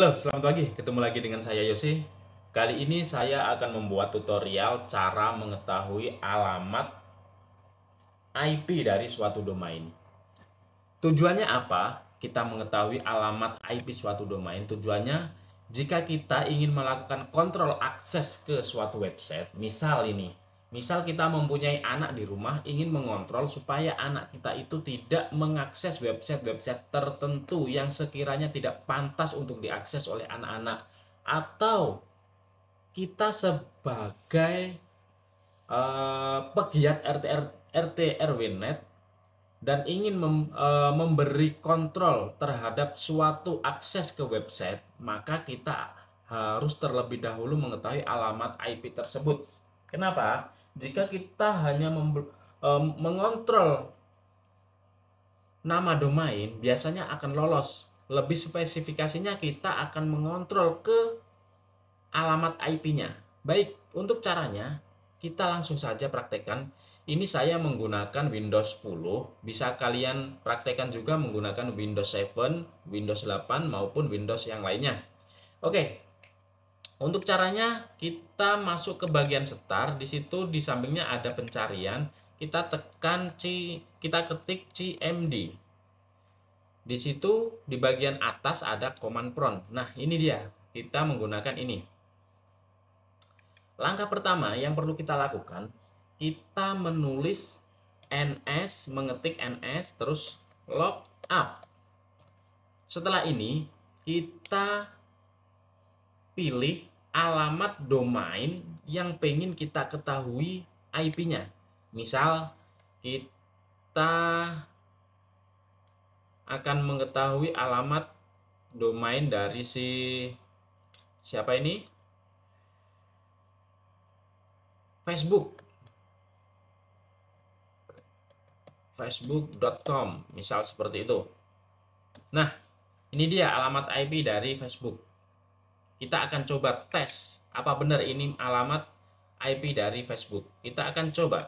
Halo, selamat pagi. Ketemu lagi dengan saya Yosi. Kali ini saya akan membuat tutorial cara mengetahui alamat IP dari suatu domain. Tujuannya apa? Kita mengetahui alamat IP suatu domain. Tujuannya jika kita ingin melakukan kontrol akses ke suatu website, misal ini, Misal kita mempunyai anak di rumah ingin mengontrol supaya anak kita itu tidak mengakses website-website tertentu yang sekiranya tidak pantas untuk diakses oleh anak-anak atau kita sebagai uh, pegiat RT RT RW net dan ingin mem, uh, memberi kontrol terhadap suatu akses ke website maka kita harus terlebih dahulu mengetahui alamat IP tersebut. Kenapa? jika kita hanya mengontrol nama domain biasanya akan lolos. Lebih spesifikasinya kita akan mengontrol ke alamat IP-nya. Baik, untuk caranya kita langsung saja praktekkan. Ini saya menggunakan Windows 10, bisa kalian praktekkan juga menggunakan Windows 7, Windows 8 maupun Windows yang lainnya. Oke, untuk caranya kita masuk ke bagian setar, di situ di sampingnya ada pencarian, kita tekan C, kita ketik CMD. Di situ di bagian atas ada command prompt. Nah, ini dia. Kita menggunakan ini. Langkah pertama yang perlu kita lakukan, kita menulis ns mengetik ns terus log up. Setelah ini kita pilih alamat domain yang pengen kita ketahui IP-nya. Misal kita akan mengetahui alamat domain dari si siapa ini? Facebook. facebook.com misal seperti itu. Nah, ini dia alamat IP dari Facebook. Kita akan coba tes apa benar ini alamat IP dari Facebook. Kita akan coba.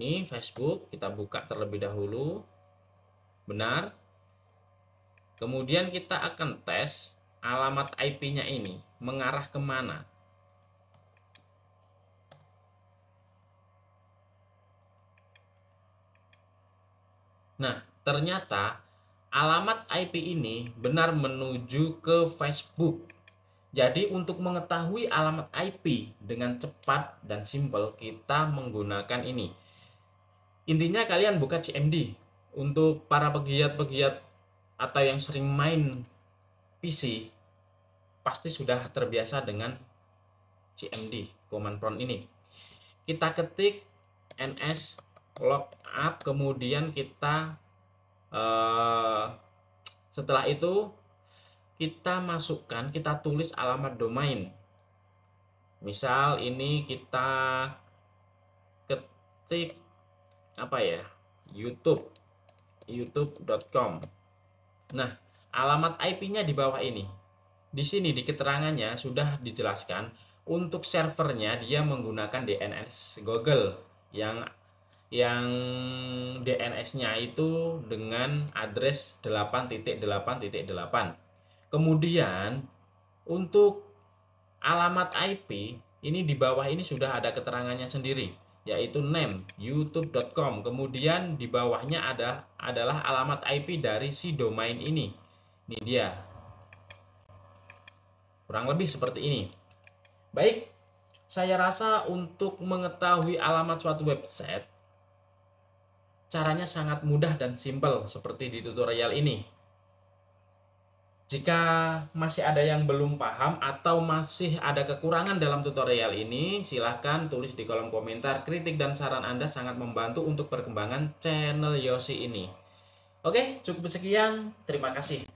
Ini Facebook, kita buka terlebih dahulu. Benar. Kemudian kita akan tes alamat IP-nya ini mengarah kemana. Nah, ternyata alamat IP ini benar menuju ke Facebook. Jadi untuk mengetahui alamat IP dengan cepat dan simpel kita menggunakan ini. Intinya kalian buka CMD untuk para pegiat-pegiat atau yang sering main PC pasti sudah terbiasa dengan CMD command prompt ini. Kita ketik ns logout kemudian kita Eh, setelah itu kita masukkan kita tulis alamat domain misal ini kita ketik apa ya YouTube youtube.com nah alamat IP-nya di bawah ini di sini di keterangannya sudah dijelaskan untuk servernya dia menggunakan DNS Google yang yang DNS-nya itu dengan address 8.8.8. Kemudian untuk alamat IP ini di bawah ini sudah ada keterangannya sendiri yaitu name youtube.com kemudian di bawahnya ada adalah alamat IP dari si domain ini ini dia kurang lebih seperti ini baik saya rasa untuk mengetahui alamat suatu website Caranya sangat mudah dan simpel seperti di tutorial ini. Jika masih ada yang belum paham atau masih ada kekurangan dalam tutorial ini, silahkan tulis di kolom komentar. Kritik dan saran Anda sangat membantu untuk perkembangan channel Yosi ini. Oke, cukup sekian. Terima kasih.